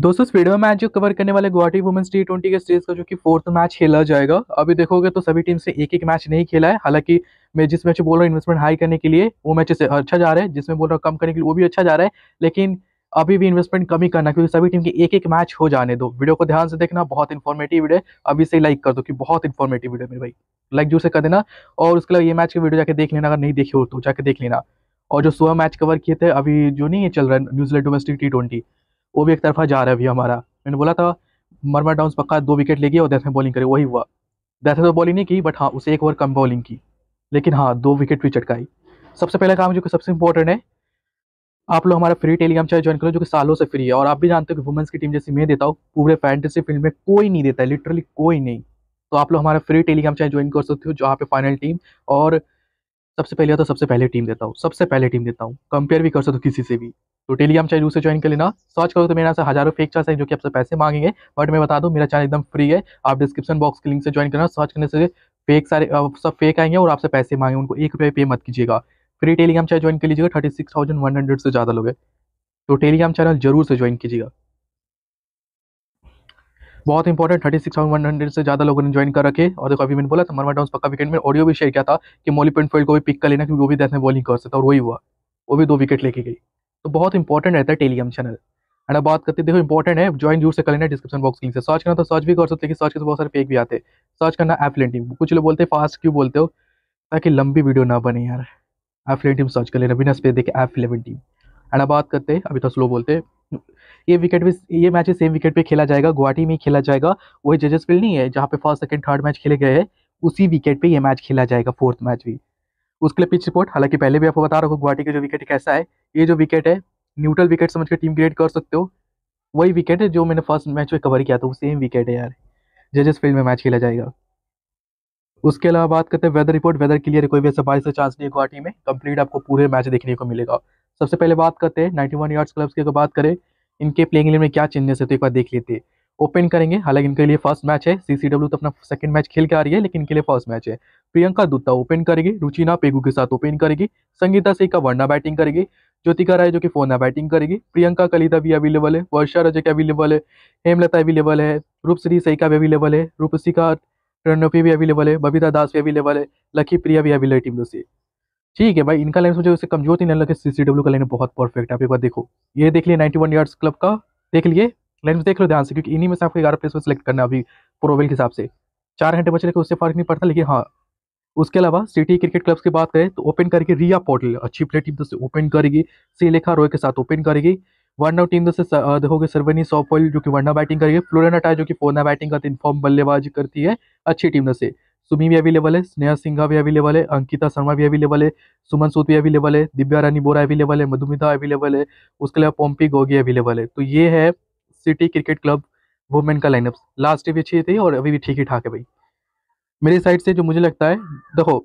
दोस्तों इस वीडियो में मैच जो कवर करने वाले गुवाहाटी वुमेंस टी ट्वेंटी के सीरीज का जो कि फोर्थ मैच खेला जाएगा अभी देखोगे तो सभी टीम से एक एक मैच नहीं खेला है हालांकि मैं जिस मैच बोल रहा हूँ इन्वेस्टमेंट हाई करने के लिए वो मैच अच्छा जा रहा है जिसमें बोल रहा हूँ कम करने के लिए वो भी अच्छा जा रहा है लेकिन अभी भी इन्वेस्टमेंट कम ही करना क्योंकि सभी टीम के एक एक मैच हो जाने दो वीडियो को ध्यान से देखना बहुत इन्फॉर्मेटिव वीडियो है अभी से लाइक कर दो कि बहुत इन्फॉर्मेटिव वीडियो मेरे भाई लाइक जोर से कर देना और उसके अलावा ये मैच की वीडियो जाके देख लेना अगर नहीं देखे हो तो जाके देख लेना और जो सुबह मैच कवर किए थे अभी जो नहीं चल रहा है न्यूजीलैंड डोमेस्टिक टी ट्वेंटी वो भी एक तरफा जा रहा है अभी हमारा मैंने बोला था मरमा डाउन पक्का दो विकेट ले गया और डेथ में बॉलिंग करी वही हुआ डेथ तो बॉलिंग नहीं की बट हाँ उसे एक ओवर कम बॉलिंग की लेकिन हाँ दो विकेट भी चटकाई सबसे पहला काम जो कि सबसे इंपॉर्टेंट है आप लोग हमारा फ्री टेलीग्राम चैनल ज्वाइन करो जो कि सालों से फ्री है और आप भी जानते हो कि वुमेंस की टीम जैसे मैं देता हूँ पूरे फैंटेसी फील्ड में कोई नहीं देता है लिटरली कोई नहीं तो आप लोग हमारा फ्री टेलीग्राम चैनल ज्वाइन कर सकते हो जहाँ पे फाइनल टीम और सबसे पहले तो सबसे पहले टीम देता हूँ सबसे पहले टीम देता हूँ कंपेयर भी कर सकते हो किसी से भी तो टेलीग्राम चैनल से ज्वाइन कर लेना सर्च करो तो मेरे यहाँ से हजारों फेक चार्ज है जो कि आपसे पैसे मांगेंगे बट मैं बता दूँ मेरा चैनल एकदम फ्री है आप डिस्क्रिप्शन बॉक्स के लिंक से ज्वाइन करना सर्च करने से फेक सारे सब फेक आएंगे और आपसे पैसे मांगे उनको एक रुपये पे मत कीजिएगा फ्री टेलीग्राम चैनल ज्वाइन कर लीजिएगा thirty six thousand one hundred से ज़्यादा लोग तो टेलीग्राम चैनल जरूर से ज्वाइन कीजिएगा बहुत important thirty six thousand one hundred से ज़्यादा लोगों ने ज्वाइन कर रखे और देखो अभी मैंने बोला था मरमा डाउन पक्का विकेट में ऑडियो भी शेयर किया था कि मोली फील्ड को भी पिक कर लेना क्योंकि वो भी देखने बॉलिंग कर सकता और वही हुआ वो भी दो विकेट लेके गई तो बहुत इंपॉर्टेंट रहता है टेलीग्राम चैनल एंड बात करते देखो इंपॉर्टेंट है ज्वाइन जरूर से कर लेना डिस्क्रिप्शन बॉक्स लिंक से सर्च करना तो सर्च भी कर सकते हैं सर्च के तो बहुत सारे फेक भी आते सर्च करना एफलेन टीम कुछ लोग बोलते हैं फास्ट क्यों बोलते हो ताकि लंबी वीडियो ना बने यार एफलेन टीम सर्च कर लेना बिना स्पेस देखे एफ इलेवन टीम एंड बात करते अभी तो स्लो बोलते हैं ये विकेट भी ये मैच सेम विकेट पे खेला जाएगा गुवाहाटी में खेला जाएगा वही जजेस फील्ड नहीं है जहाँ पे फर्स्ट सेकंड थर्ड मैच खेले गए हैं उसी विकेट पे ये मैच खेला जाएगा फोर्थ मैच भी उसके लिए पिच रिपोर्ट हालांकि पहले भी आपको बता रहा हूँ गुवाहाटी का जो विकेट कैसा है ये जो विकेट है न्यूट्रल विकेट समझ कर टीम क्रिएट कर सकते हो वही विकेट है जो मैंने फर्स्ट मैच में कवर किया था वो सेम विकेट है यार जजेस फील्ड में मैच खेला जाएगा उसके अलावा बात करते हैं वेदर रिपोर्ट वेदर क्लियर कोई भी ऐसा बारिश का चांस नहीं है गुवाहाटी में कंप्लीट आपको पूरे मैच देखने को मिलेगा सबसे पहले बात करते हैं नाइन्टी वन यार्ड्स क्लब्स की अगर बात करें इनके प्लेइंग में क्या चेंजेस है तो एक बार देख लेते हैं ओपन करेंगे हालांकि इनके लिए फर्स्ट मैच है सी तो अपना सेकंड मैच खेल के आ रही है लेकिन इनके लिए फर्स्ट मैच है प्रियंका दुत्ता ओपन करेगी रुचिना पेगू के साथ ओपन करेगी संगीता का वर्णा बैटिंग करेगी ज्योतिका राय जो कि फोरना बैटिंग करेगी प्रियंका कलिता भी अवेलेबल है वर्षा रजक अवेलेबल है हेमलता अवेलेबल है रूपश्री सैका भी अवेलेबल है रूपसिका रणनोपी भी अवेलेबल है बबीता दास भी अवेलेबल है लखी प्रिया भी अवेलेबल है टीम से ठीक है भाई इनका लाइन मुझे उससे कमजोर नहीं लगे सी सी डब्ल्यू का लाइन बहुत परफेक्ट है आप एक बार देखो ये देख लिए नाइन्टी वन यार्ड्स क्लब का देख लिए लाइन देख लो ध्यान से क्योंकि इन्हीं में से आपको ग्यारह प्लेस में सेलेक्ट करना अभी प्रोवेल के हिसाब से चार घंटे बचे लेकिन उससे फर्क नहीं पड़ता लेकिन हाँ उसके अलावा सिटी क्रिकेट क्लब्स की बात करें तो ओपन करेगी रिया पोर्टल अच्छी प्लेयर टीम से ओपन करेगी सीलेखा रोय के साथ ओपन करेगी वनडा टीम से देखोगे सर्वनी सॉपल जो कि वनडा बैटिंग करेगी फ्लोरेना टाइ जो कि फोरना बैटिंग करती है फॉर्म बल्लेबाजी करती है अच्छी टीम से सुमी भी अवेलेबल है स्नेहा सिंघा भी अवेलेबल है अंकिता शर्मा भी अवेलेबल है सुमन सूद भी अवेलेबल है दिव्या रानी बोरा अवेलेबल है मधुमिता अवेलेबल है उसके अलावा पोम्पी गोगी अवेलेबल है तो ये है सिटी क्रिकेट क्लब वुमेन का लाइनअप लास्ट भी अच्छी थी और अभी भी ठीक ही ठाक है भाई मेरे साइड से जो मुझे लगता है देखो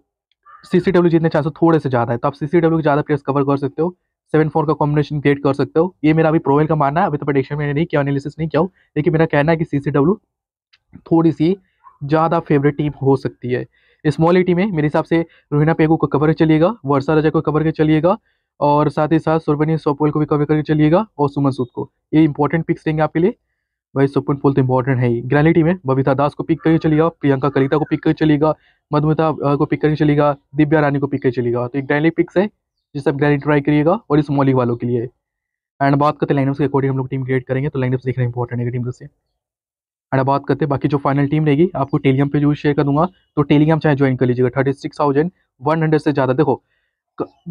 सी डब्ल्यू जीतने चांसेस तो थोड़े से ज़्यादा है तो आप सी सी डब्ल्यू ज़्यादा प्लेयर्स कवर कर सकते हो सेवन फोर का कॉम्बिनेशन क्रिएट कर सकते हो ये मेरा अभी प्रोवेल का मानना है अभी तो प्रडिक्शन मैंने नहीं किया एनालिसिस नहीं किया लेकिन मेरा कहना है कि सी सी डब्ल्यू थोड़ी सी ज़्यादा फेवरेट टीम हो सकती है स्मॉल एटी में मेरे हिसाब से रोहिना पेगू को कवर चलिएगा वर्षा राजा को कवर के चलिएगा और साथ ही साथ सुरबनी सोपोल को भी कवर करके चलिएगा और सुमन सूद को ये इंपॉर्टेंट पिक्स रहेंगे आपके लिए भाई सुपन पोल तो इंपॉर्टेंट है ही ग्रैनिटी में बबीता दास को पिक करके चलेगा प्रियंका कलिता को पिक करके चलेगा मधुमिता को पिक करके चलेगा दिव्या रानी को पिक करके चलेगा तो एक ग्रैंडली पिक्स है जिससे आप ग्रैंडली ट्राई करिएगा और इस मॉलिक वालों के लिए एंड बात करते हैं लाइनअप्स के अकॉर्डिंग हम लोग टीम क्रिएट करेंगे तो लाइनअप्स देखना इंपॉर्टेंट है टीम से एंड अब बात करते हैं बाकी जो फाइनल टीम रहेगी आपको टेलीग्राम पे जरूर शेयर कर दूंगा तो टेलीग्राम चाहे ज्वाइन कर लीजिएगा thirty six thousand one hundred से ज़्यादा देखो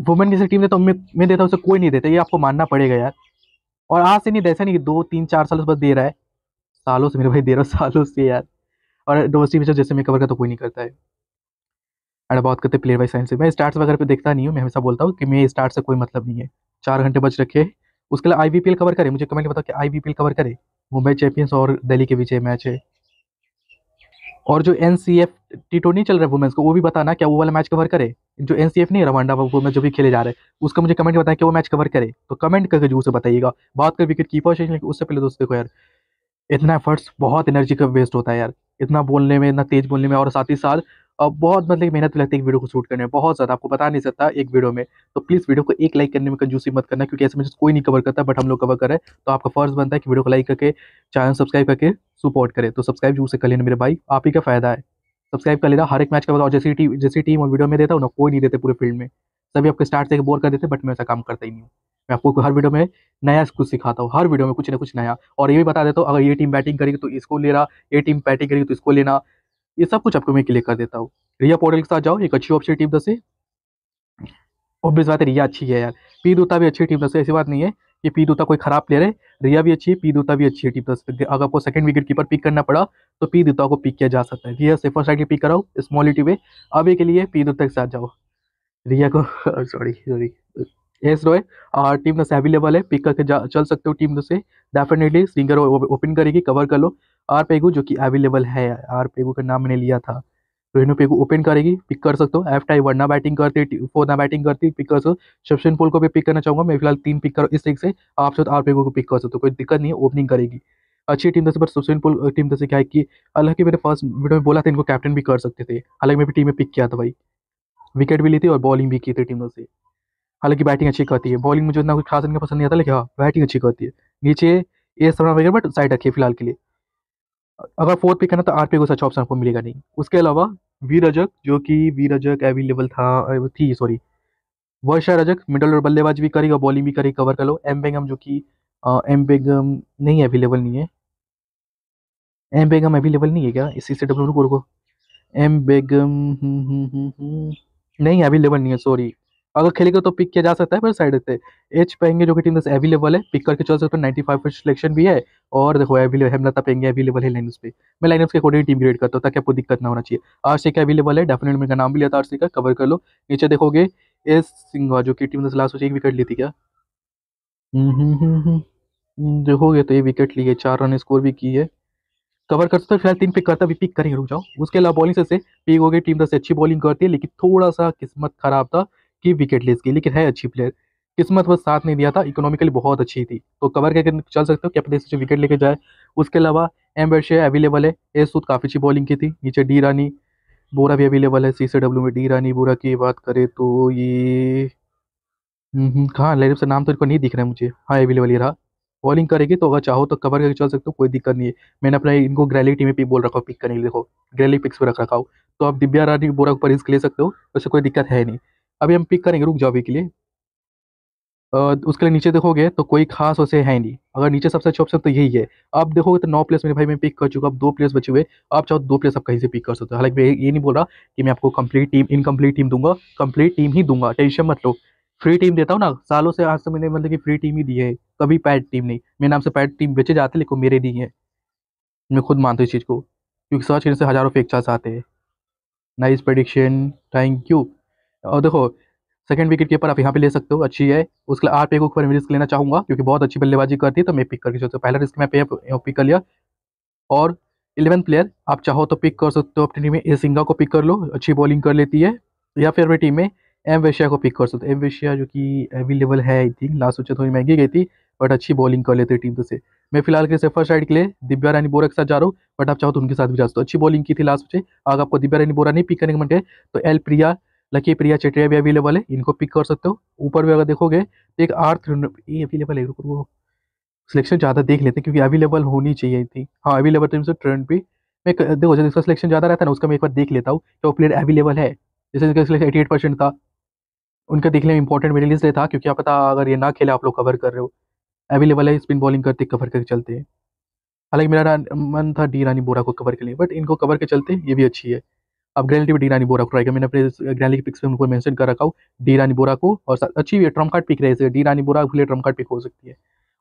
वुमेन की टीम देता हूँ मैं, मैं देता हूँ उसे कोई नहीं देता ये आपको मानना पड़ेगा यार और आज से नहीं ऐसा नहीं दो तीन चार साल बस दे रहा है सालों से मेरे भाई दे रहा हूँ सालों से यार और डोमेस्टिक में जैसे मैं कवर करता तो कोई नहीं करता है एंड बात करते प्लेयर बाई साइंस से मैं स्टार्ट वगैरह पे देखता नहीं हूँ मैं हमेशा बोलता हूँ कि मैं स्टार्ट से कोई मतलब नहीं है चार घंटे बच रखे उसके लिए आई कवर करे मुझे कमेंट बताओ कि आई कवर करे मुंबई चैंपियंस और दिल्ली के बीच मैच है और जो N C F T twenty चल रहा है वुमेंस को वो भी बताना क्या वो वाला मैच कवर करे जो एन सी एफ नहीं रवांडा मैच जो भी खेले जा रहे हैं उसका मुझे कमेंट बताया कि वो मैच कवर करे तो कमेंट करके जो उसे बताइएगा बात कर विकेट कीपर से उससे पहले दोस्त देखो यार इतना एफर्ट्स बहुत एनर्जी का वेस्ट होता है यार इतना बोलने में इतना तेज बोलने में और साथ ही साथ और बहुत मतलब मेहनत लगती है वीडियो को शूट करने में बहुत ज़्यादा आपको बता नहीं सकता एक वीडियो में तो प्लीज़ वीडियो को एक लाइक करने में कंजूसी मत करना क्योंकि ऐसे में कोई नहीं कवर करता बट हम लोग कवर करें तो आपका फर्ज बनता है कि वीडियो को लाइक करके चैनल सब्सक्राइब करके सपोर्ट करें तो सब्सक्राइब जरूर से कर लेना मेरे भाई आप ही का फायदा है सब्सक्राइब कर लेना हर एक मैच का बताओ जैसी टीम जैसी टीम और वीडियो में देता हूँ ना कोई नहीं देते पूरे फील्ड में सभी आपको स्टार्ट से बोर कर देते बट मैं ऐसा काम करता ही नहीं हूँ मैं आपको हर वीडियो में नया कुछ सिखाता हूँ हर वीडियो में कुछ ना कुछ नया और ये भी बता देता हूँ अगर ये टीम बैटिंग करेगी तो इसको लेना ये टीम बैटिंग करेगी तो इसको लेना ये सब कुछ आपको मैं क्लियर कर देता हूँ रिया पोर्टल के साथ जाओ एक अच्छी ऑप्शन टीम दस है ऑब्वियस बात है रिया अच्छी है यार पी दूता भी अच्छी टीम दस है ऐसी बात नहीं है कि पी दूता कोई खराब प्लेयर है रिया भी अच्छी है पी दूता भी अच्छी है टीम दस अगर आपको सेकंड विकेट कीपर पिक करना पड़ा तो पी दूता को पिक किया जा सकता है रिया सेफर साइड पिक कराओ स्मॉल टीम है अभी के लिए पी दूता के साथ जाओ रिया को सॉरी सॉरी रॉय और टीम दस अवेलेबल है पिक करके चल सकते हो टीम दस से डेफिनेटली सिंगर ओपन करेगी कवर कर लो आर पेगू जो कि अवेलेबल है आर पेगू का नाम मैंने लिया था रोहिनो पेगू ओपन करेगी पिक कर सकते हो एफ टाइप वन ना बैटिंग करती फोर ना बैटिंग करती पिक कर सो शप्शन पोल को भी पिक करना चाहूंगा मैं फिलहाल तीन पिक करो इस तरीके से आप साथ आर पेगू को पिक कर सकते हो कोई दिक्कत नहीं है ओपनिंग करेगी अच्छी टीम दस पर सुप्रीन पुल टीम दस क्या है कि हालांकि मैंने फर्स्ट वीडियो में बोला था इनको कैप्टन भी कर सकते थे हालांकि मैं भी टीम में पिक किया था भाई विकेट भी ली थी और बॉलिंग भी की थी टीम दस से हालांकि बैटिंग अच्छी करती है बॉलिंग मुझे उतना कुछ खास इनका पसंद नहीं आता लेकिन हाँ बैटिंग अच्छी करती है नीचे ये सब वगैरह बट साइड रखिए फिलहाल के लिए अगर फोर्थ पिक करना तो आठ पे कुछ अच्छा ऑप्शन आपको मिलेगा नहीं उसके अलावा वी रजक जो कि वी रजक अवेलेबल था थी सॉरी वर्षा रजक मिडल और बल्लेबाज भी करेगी और बॉलिंग भी करेगी कवर कर लो एम बेगम जो कि एम बेगम नहीं अवेलेबल नहीं है एम बेगम अवेलेबल नहीं है क्या इसी से डब्ल्यू को एम हम्म, बेगम हम्म, हम्म, नहीं अवेलेबल नहीं है सॉरी अगर खेलेगा तो पिक किया जा सकता है पर साइड से एच पेंगे जो कि टीम दस अवेलेबल है पिक करके चल सकते हो नाइन्टी फाइव सिलेक्शन भी है और देखो अवेलेबल हेमलता पेंगे अवेलेबल है लाइनस पे मैं लाइनस के अकॉर्डिंग टीम ग्रेड करता हूँ ताकि आपको दिक्कत ना होना चाहिए आर सी का अवेलेबल है डेफिनेट मेरे नाम भी लिया था आर सी का कवर कर लो नीचे देखोगे एस सिंह जो कि टीम दस लास्ट एक विकेट ली थी क्या हम्म, देखोगे तो ये विकेट लिए चार रन स्कोर भी की है कवर कर सकते फिलहाल तीन पिक करता भी पिक करेंगे रुक जाओ उसके अलावा बॉलिंग से पिक हो गई टीम दस अच्छी बॉलिंग करती है लेकिन थोड़ा सा किस्मत खराब था की विकेट ले इसकी लेकिन है अच्छी प्लेयर किस्मत बस साथ नहीं दिया था इकोनॉमिकली बहुत अच्छी थी तो कवर करके चल सकते हो कैप्टन से विकेट लेके जाए उसके अलावा एम बेडशे अवेलेबल है ए सूद काफ़ी अच्छी बॉलिंग की थी नीचे डी रानी बोरा भी अवेलेबल है सी से डब्ल्यू में डी रानी बोरा की बात करें तो ये हम्म, कहाँ लाइन से नाम तो इनको नहीं दिख रहा है मुझे हाँ अवेलेबल ही रहा बॉलिंग करेगी तो अगर चाहो तो कवर करके चल सकते हो कोई दिक्कत नहीं है मैंने अपना इनको ग्रैली टीम में पिक बोल रखा हो पिक करने के लिए देखो ग्रैली पिक्स पर रख रखा हो तो आप दिव्या रानी बोरा पर रिस्क ले सकते हो वैसे कोई दिक्कत है नहीं अभी हम पिक करेंगे रुक जाओ अभी के लिए उसके लिए नीचे देखोगे तो कोई खास वैसे है नहीं अगर नीचे सबसे अच्छे ऑप्शन तो यही है आप देखोगे तो नौ प्लेस मेरे भाई मैं पिक कर चुका अब दो प्लेस बचे हुए आप चाहो तो दो प्लेस आप कहीं से पिक कर सकते हो हालांकि मैं ये नहीं बोल रहा कि मैं आपको कंप्लीट टीम इनकम्प्लीट टीम दूंगा कंप्लीट टीम ही दूंगा टेंशन मत लो फ्री टीम देता हूँ ना सालों से आज तक मैंने मतलब कि फ्री टीम ही दी है कभी पैड टीम नहीं मेरे नाम से पैड टीम बेचे जाते लेकिन मेरे नहीं है मैं खुद मानता हूँ इस चीज़ को क्योंकि सर्च करने से हज़ारों फेक चार्स आते हैं नाइस प्रडिक्शन थैंक यू और देखो सेकंड विकेट कीपर आप यहाँ पे ले सकते हो अच्छी है उसके लिए आठ पे ऊपर रिस्क लेना चाहूंगा क्योंकि बहुत अच्छी बल्लेबाजी करती है तो मैं पिक करके सोचता पहला रिस्क मैं पिक कर लिया और इलेवन प्लेयर आप चाहो तो पिक कर सकते हो अपनी टीम में ए सिंगा को पिक कर लो अच्छी बॉलिंग कर लेती है या फिर अपनी टीम में एम वेशिया को पिक कर सकते हो एम वेशिया जो कि अवेलेबल है आई थिंक लास्ट सोचे थोड़ी महंगी गई थी बट अच्छी बॉलिंग कर लेते टीम से मैं फिलहाल के फर्स्ट साइड के लिए दिव्या रानी बोरा के साथ जा रहा हूँ बट आप चाहो तो उनके साथ भी जा सकते हो अच्छी बॉलिंग की थी लास्ट में अगर आपको दिव्या रानी बोरा नहीं पिक करने का मन है तो एल प्रिया लकी प्रिया चेटिया भी अवेलेबल है इनको पिक कर सकते हो ऊपर भी अगर देखोगे तो एक आर थ्री ये अवेलेबल है रुको सिलेक्शन ज़्यादा देख लेते हैं क्योंकि अवेलेबल होनी चाहिए थी हाँ अवेलेबल तो ट्रेंड भी मैं देखो जैसे इसका सिलेक्शन ज़्यादा रहता है ना उसका मैं एक बार देख लेता हूँ कि वो प्लेयर अवेलेबल है जैसे इसका सिलेक्शन एटी एट परसेंट था उनका देखने में इंपॉर्टेंट मेरे लिए था क्योंकि आप पता अगर ये ना खेले आप लोग कवर कर रहे हो अवेलेबल है स्पिन बॉलिंग करते कवर करके चलते हैं हालांकि मेरा मन था डी रानी बोरा को कवर के लिए बट इनको कवर के चलते ये भी अच्छी है अब ग्रैंड डी रानी बोरा को ट्राई कर मैंने अपने ग्रैंड लीफ पिक्स में उनको मेंशन कर रखा हूँ डी रानी बोरा को और अच्छी भी ट्रम कार्ड पिक रहे डी रानी बोरा लिए ट्रम कार्ड पिक हो सकती है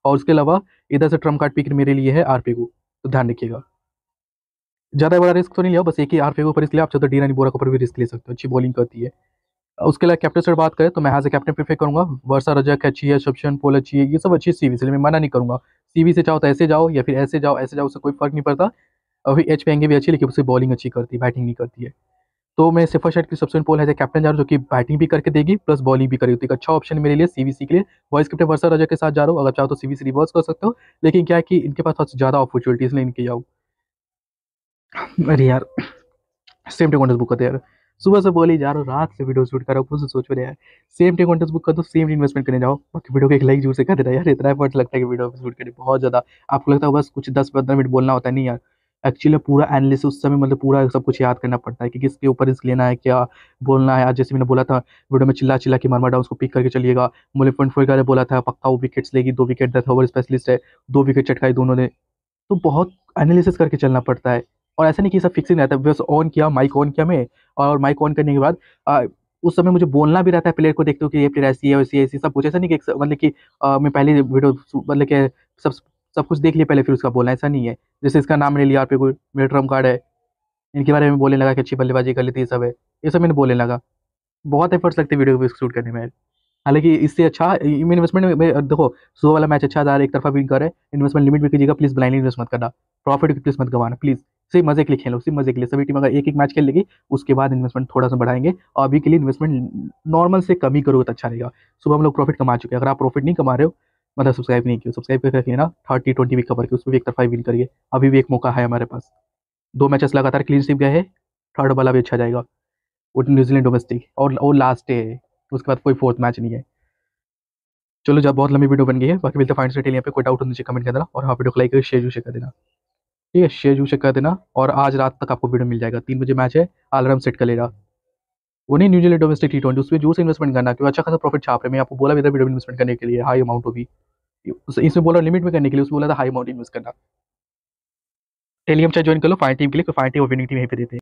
और उसके अलावा इधर से ट्रम कार्ड पिक मेरे लिए है आर को तो ध्यान रखिएगा ज़्यादा बड़ा रिस्क तो नहीं लिया बस एक ही आर पे पर इसलिए आप चाहते डी रानी बोरा को पर भी रिस्क ले सकते हो अच्छी बॉलिंग करती है उसके अलावा कैप्टन सर बात करें तो मैं हाज ए कैप्टन प्रीफर करूँगा वर्षा रजक अच्छी है शब्शन पोल अच्छी है ये सब अच्छी सीवी से मैं मना नहीं करूँगा सीवी से चाहो तो ऐसे जाओ या फिर ऐसे जाओ ऐसे जाओ उससे कोई फर्क नहीं पड़ता अभी एच पे भी अच्छी लेकिन उसकी बॉलिंग अच्छी करती है बैटिंग नहीं करती है तो मैं सिफर शर्ट की सबसे पोल है कैप्टन जा रहा हूँ जो कि बैटिंग भी करके देगी प्लस बॉलिंग भी करेगी तो अच्छा ऑप्शन मेरे लिए सीवीसी के लिए वॉइस कैप्टन वर्षा राजा के साथ जा रहा हूँ अगर चाहो तो सी रिवर्स कर सकते हो लेकिन क्या है कि इनके पास थोड़ा ज़्यादा अपॉर्चुनिटीज़ नहीं इनके जाओ अरे यार सेम टू कॉन्टेस्ट बुक करते यार सुबह से बोली जा रहा हूँ रात से वीडियो शूट करो खुद सोच रहे यार सेम डे कॉन्टेस्ट बुक कर दो सेम इन्वेस्टमेंट करने जाओ बाकी वीडियो को एक लाइक जरूर से कर है यार इतना एफर्ट लगता है कि वीडियो शूट करने बहुत ज़्यादा आपको लगता है बस कुछ दस पंद्रह मिनट बोलना होता है नहीं यार एक्चुअली पूरा एनालिसिस उस समय मतलब पूरा सब कुछ याद करना पड़ता है कि किसके ऊपर रिस्क लेना है क्या बोलना है आज जैसे मैंने बोला था वीडियो में चिल्ला चिल्ला के मारमा डाउन उसको पिक करके चलिएगा मोले पॉइंट फोर ने बोला था पक्का वो विकेट्स लेगी दो विकेट दस ओवर स्पेशलिस्ट है दो विकेट चटकाई दोनों ने तो बहुत एनालिसिस करके चलना पड़ता है और ऐसा नहीं कि सब फिक्सिंग रहता है बस ऑन किया माइक ऑन किया मैं और माइक ऑन करने के बाद उस समय मुझे बोलना भी रहता है प्लेयर को देखते हो कि ये प्लेयर ऐसी है वैसी ऐसी सब कुछ ऐसा नहीं कि मतलब कि मैं पहले वीडियो मतलब कि सब सब कुछ देख लिए पहले फिर उसका बोलना ऐसा नहीं है जैसे इसका नाम ले लिया और फिर कोई मेरा कार्ड है इनके बारे में बोलने लगा कि अच्छी बल्लेबाजी कर लेती है सब है ये सब मैंने बोलने लगा बहुत एफर्ट्स लगते वीडियो को शूट करने में हालांकि इससे अच्छा इन्वेस्टमेंट में देखो सुबह वाला मैच अच्छा है एक तरफा भी करे इन्वेस्टमेंट लिमिट में कीजिएगा प्लीज ब्लाइंड इन्वेस्ट मत करना प्रॉफिट प्लीज मत गवाना प्लीज सिर्फ मजे के लिए खेलो सिर्फ मजे के लिए सभी टीम अगर एक एक मैच खेल लेगी उसके बाद इन्वेस्टमेंट थोड़ा सा बढ़ाएंगे और अभी के लिए इन्वेस्टमेंट नॉर्मल से कम ही करोगे तो अच्छा रहेगा सुबह हम लोग प्रॉफिट कमा चुके हैं अगर आप प्रॉफिट नहीं कमा रहे हो मतलब सब्सक्राइब नहीं किया सब्सक्राइब रखिए ना थर्टी टी ट्वेंटी भी कवर किया उसमें भी एक तरफा विन करिए अभी भी एक मौका है हमारे पास दो मैचेस लगातार क्लीन स्वीप गए हैं थर्ड वाला भी अच्छा जाएगा वो न्यूजीलैंड डोमेस्टिक और वो लास्ट डे है उसके बाद कोई फोर्थ मैच नहीं है चलो जब बहुत लंबी वीडियो बन गई है बाकी मिलते फाइंड डिटेल यहाँ पे कोई डाउट हो नीचे कमेंट कर देना और हाँ वीडियो को लाइक शेयर जूशे कर देना ठीक है शेयर जूशे कर देना और आज रात तक आपको वीडियो मिल जाएगा तीन बजे मैच है अलार्म सेट कर लेगा उन्हें न्यूजीलैंड डोमेस्टिक टी ट्वेंटी उसमें जो से इन्वेस्टमेंट करना क्योंकि अच्छा खासा प्रॉफिट छाप रहे मैं आपको बोला भी था वीडियो इन्वेस्टमेंट करने के लिए हाई अमाउंट होगी इसमें बोला लिमिट में करने के लिए उसमें बोला था हाई अमाउंट इन्वेस्ट करना टेलीम चाहे ज्वाइन कर लो फाइन टीम के लिए फाइन टीम ओपनिंग टीम यहीं पर देते हैं